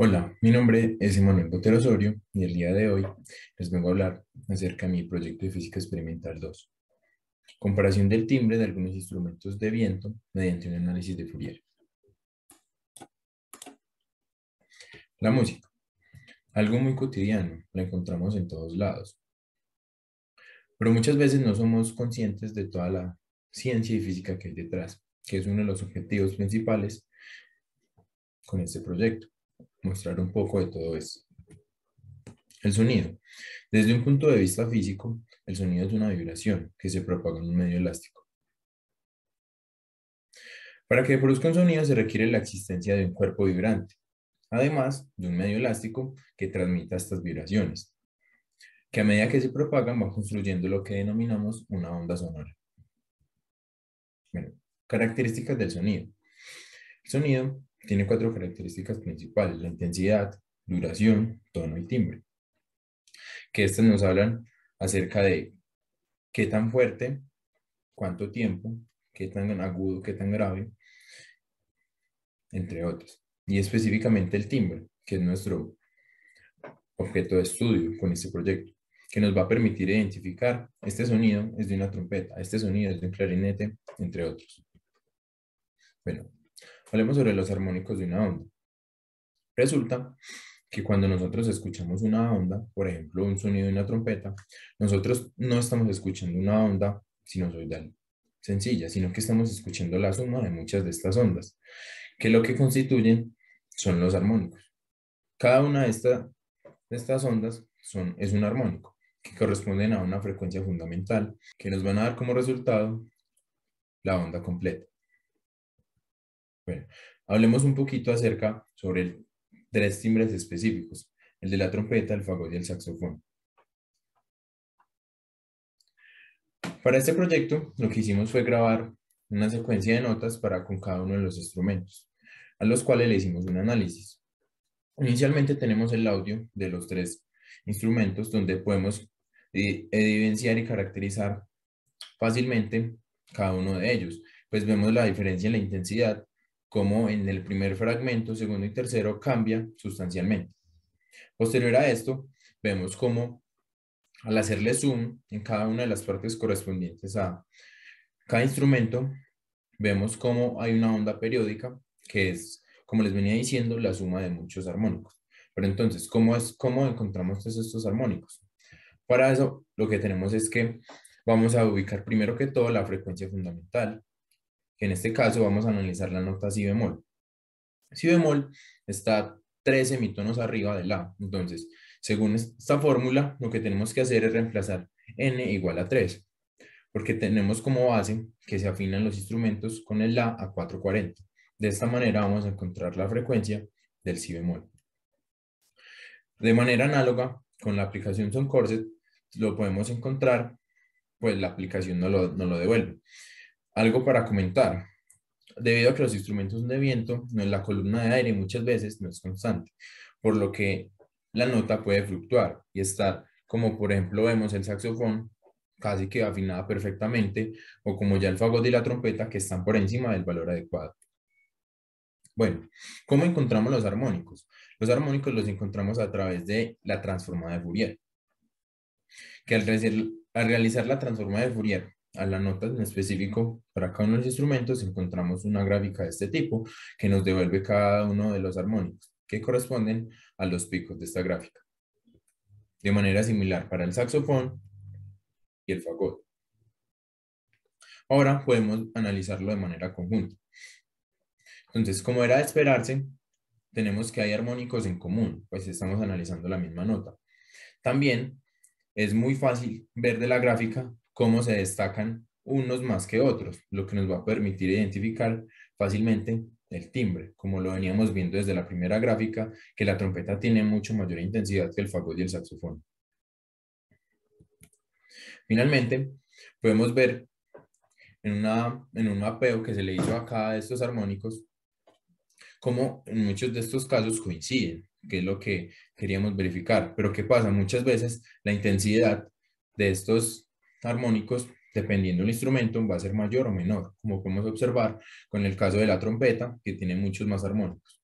Hola, mi nombre es Emanuel Botero Osorio y el día de hoy les vengo a hablar acerca de mi proyecto de Física Experimental 2. Comparación del timbre de algunos instrumentos de viento mediante un análisis de Fourier. La música. Algo muy cotidiano, la encontramos en todos lados. Pero muchas veces no somos conscientes de toda la ciencia y física que hay detrás, que es uno de los objetivos principales con este proyecto mostrar un poco de todo eso. El sonido. Desde un punto de vista físico, el sonido es una vibración que se propaga en un medio elástico. Para que produzca un sonido se requiere la existencia de un cuerpo vibrante, además de un medio elástico que transmita estas vibraciones, que a medida que se propagan va construyendo lo que denominamos una onda sonora. Bueno, características del sonido. El sonido tiene cuatro características principales, la intensidad, duración, tono y timbre, que estas nos hablan acerca de qué tan fuerte, cuánto tiempo, qué tan agudo, qué tan grave, entre otros. Y específicamente el timbre, que es nuestro objeto de estudio con este proyecto, que nos va a permitir identificar este sonido es de una trompeta, este sonido es de un clarinete, entre otros. Bueno, Hablemos sobre los armónicos de una onda. Resulta que cuando nosotros escuchamos una onda, por ejemplo, un sonido de una trompeta, nosotros no estamos escuchando una onda sinusoidal sencilla, sino que estamos escuchando la suma de muchas de estas ondas, que lo que constituyen son los armónicos. Cada una de, estas ondas es un armónico, que corresponden a una frecuencia fundamental, que nos van a dar como resultado la onda completa. Hablemos un poquito acerca sobre tres timbres específicos, el de la trompeta, el fagot y el saxofón. Para este proyecto, lo que hicimos fue grabar una secuencia de notas para con cada uno de los instrumentos, a los cuales le hicimos un análisis. Inicialmente tenemos el audio de los tres instrumentos donde podemos eh, evidenciar y caracterizar fácilmente cada uno de ellos, pues vemos la diferencia en la intensidad como en el primer fragmento, segundo y tercero cambia sustancialmente. Posterior a esto, vemos cómo al hacerle zoom en cada una de las partes correspondientes a cada instrumento, vemos cómo hay una onda periódica que es, como les venía diciendo, la suma de muchos armónicos. Pero entonces, ¿cómo, es, cómo encontramos todos estos armónicos? Para eso, lo que tenemos es que vamos a ubicar primero que todo la frecuencia fundamental, en este caso vamos a analizar la nota si bemol. Si bemol está tres semitonos arriba de la. Entonces, según esta fórmula, lo que tenemos que hacer es reemplazar n igual a 3, porque tenemos como base que se afinan los instrumentos con el la a 440. De esta manera vamos a encontrar la frecuencia del si bemol. De manera análoga, con la aplicación Son Corset, lo podemos encontrar, pues la aplicación no lo, no lo devuelve. Algo para comentar. Debido a que los instrumentos de viento, no en la columna de aire muchas veces no es constante, por lo que la nota puede fluctuar y estar, como por ejemplo vemos el saxofón, casi que afinada perfectamente, o como ya el fagot y la trompeta, que están por encima del valor adecuado. Bueno, ¿cómo encontramos los armónicos? Los armónicos los encontramos a través de la transformada de Fourier, que al, realizar la transforma de Fourier a la nota en específico para cada uno de los instrumentos encontramos una gráfica de este tipo que nos devuelve cada uno de los armónicos que corresponden a los picos de esta gráfica. De manera similar para el saxofón y el fagot. Ahora podemos analizarlo de manera conjunta. Entonces, como era de esperarse, tenemos que hay armónicos en común, pues estamos analizando la misma nota. También es muy fácil ver de la gráfica cómo se destacan unos más que otros, lo que nos va a permitir identificar fácilmente el timbre, como lo veníamos viendo desde la primera gráfica, que la trompeta tiene mucho mayor intensidad que el fagot y el saxofón. Finalmente, podemos ver en, un mapeo que se le hizo a cada de estos armónicos, cómo en muchos de estos casos coinciden, que es lo que queríamos verificar. Pero ¿qué pasa? Muchas veces la intensidad de estos armónicos, dependiendo del instrumento, va a ser mayor o menor, como podemos observar con el caso de la trompeta, que tiene muchos más armónicos.